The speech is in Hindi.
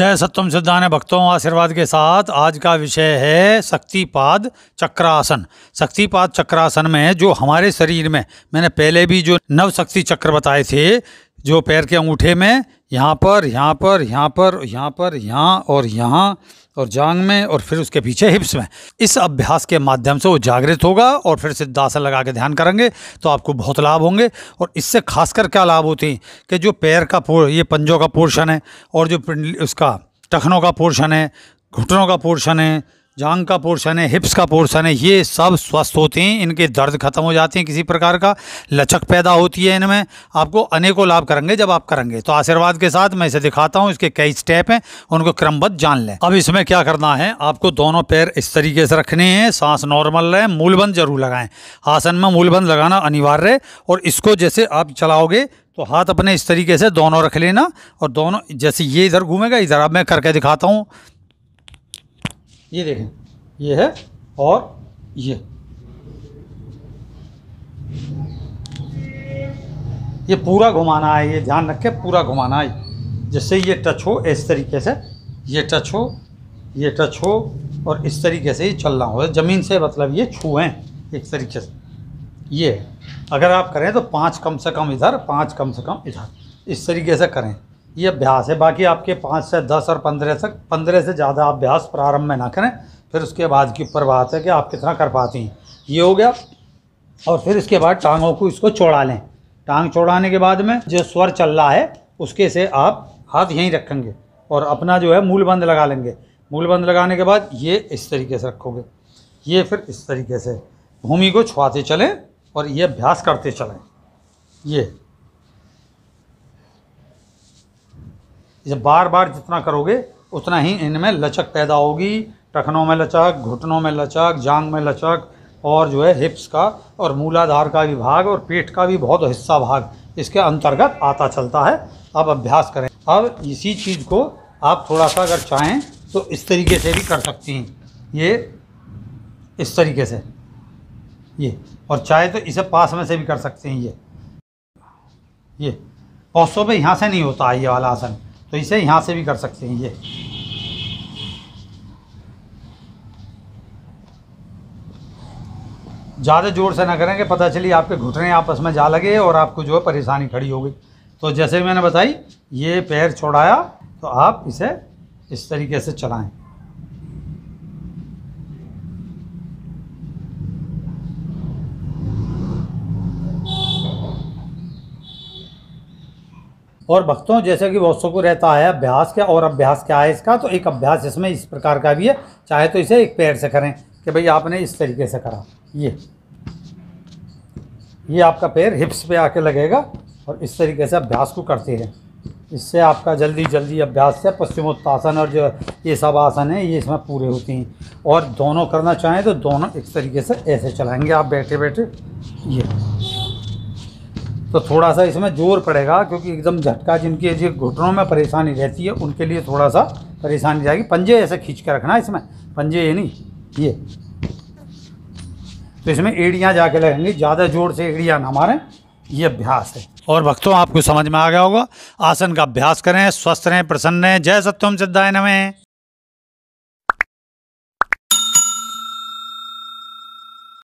जय सत्यम सिद्धान भक्तों आशीर्वाद के साथ आज का विषय है शक्तिपाद चक्रासन शक्तिपाद चक्रासन में जो हमारे शरीर में मैंने पहले भी जो नव शक्ति चक्र बताए थे जो पैर के अंगूठे में यहाँ पर यहाँ पर यहाँ पर यहाँ पर यहाँ और यहाँ और जांग में और फिर उसके पीछे हिप्स में इस अभ्यास के माध्यम से वो जागृत होगा और फिर सिद्धासन लगा के ध्यान करेंगे तो आपको बहुत लाभ होंगे और इससे खासकर क्या लाभ होती हैं कि जो पैर का ये पंजों का पोर्शन है और जो उसका टखनों का पोर्शन है घुटनों का पोर्शन है जांग का पोर्शन है हिप्स का पोर्शन है ये सब स्वस्थ होते हैं इनके दर्द खत्म हो जाते हैं किसी प्रकार का लचक पैदा होती है इनमें आपको अनेकों लाभ करेंगे जब आप करेंगे तो आशीर्वाद के साथ मैं इसे दिखाता हूँ इसके कई स्टेप हैं उनको क्रमबद्ध जान लें अब इसमें क्या करना है आपको दोनों पैर इस तरीके से रखने हैं सांस नॉर्मल रहे मूलबंद जरूर लगाएं आसन में मूलबंद लगाना अनिवार्य है और इसको जैसे आप चलाओगे तो हाथ अपने इस तरीके से दोनों रख लेना और दोनों जैसे ये इधर घूमेगा इधर अब मैं करके दिखाता हूँ ये देखें ये है और ये ये पूरा घुमाना है ये ध्यान के पूरा घुमाना है जैसे ये टच हो इस तरीके से ये टच हो ये टच हो और इस तरीके से ये चलना हो ज़मीन से मतलब ये छुएँ एक तरीके से ये अगर आप करें तो पाँच कम से कम इधर पाँच कम से कम इधर इस तरीके से करें ये अभ्यास है बाकी आपके पाँच से दस और पंद्रह तक पंद्रह से ज़्यादा आप अभ्यास प्रारंभ में ना करें फिर उसके बाद की ऊपर बात है कि आप कितना कर पाती हैं ये हो गया और फिर इसके बाद टांगों को इसको चौड़ा लें टांग चौड़ाने के बाद में जो स्वर चल रहा है उसके से आप हाथ यहीं रखेंगे और अपना जो है मूलबंद लगा लेंगे मूलबंद लगाने के बाद ये इस तरीके से रखोगे ये फिर इस तरीके से भूमि को छुआते चलें और ये अभ्यास करते चलें ये इसे बार बार जितना करोगे उतना ही इनमें लचक पैदा होगी टखनों में लचक घुटनों में लचक जांग में लचक और जो है हिप्स का और मूलाधार का भी भाग और पेट का भी बहुत हिस्सा भाग इसके अंतर्गत आता चलता है अब अभ्यास करें अब इसी चीज़ को आप थोड़ा सा अगर चाहें तो इस तरीके से भी कर सकती हैं ये इस तरीके से ये और चाहे तो इसे पास में से भी कर सकते हैं ये ये पौसों पे यहाँ से नहीं होता है ये वाला आसन तो इसे यहाँ से भी कर सकते हैं ये ज़्यादा जोर से ना करेंगे पता चली आपके घुटने आपस में जा लगे और आपको जो है परेशानी खड़ी हो गई तो जैसे मैंने बताई ये पैर छोड़ाया तो आप इसे इस तरीके से चलाएं और भक्तों जैसे कि बहुत को रहता है अभ्यास क्या और अभ्यास क्या है इसका तो एक अभ्यास इसमें इस प्रकार का भी है चाहे तो इसे एक पैर से करें कि भाई आपने इस तरीके से करा ये ये आपका पैर हिप्स पे आके लगेगा और इस तरीके से अभ्यास को करते हैं इससे आपका जल्दी जल्दी अभ्यास से पश्चिमोत्तासन और जो ये सब आसन है ये इसमें पूरे होते हैं और दोनों करना चाहें तो दोनों एक तरीके से ऐसे चलाएँगे आप बैठे बैठे ये तो थोड़ा सा इसमें जोर पड़ेगा क्योंकि एकदम झटका जिनके जो घुटनों में परेशानी रहती है उनके लिए थोड़ा सा परेशानी जाएगी पंजे ऐसे खींच कर रखना इसमें पंजे ये नहीं ये तो इसमें एड़ियाँ जाके लगेंगी ज़्यादा जोर से एड़ियाँ ना मारें ये अभ्यास है और भक्तों आपको समझ में आ गया होगा आसन का अभ्यास करें स्वस्थ रहें प्रसन्न रहें जय सत्यम सिद्धाय नमें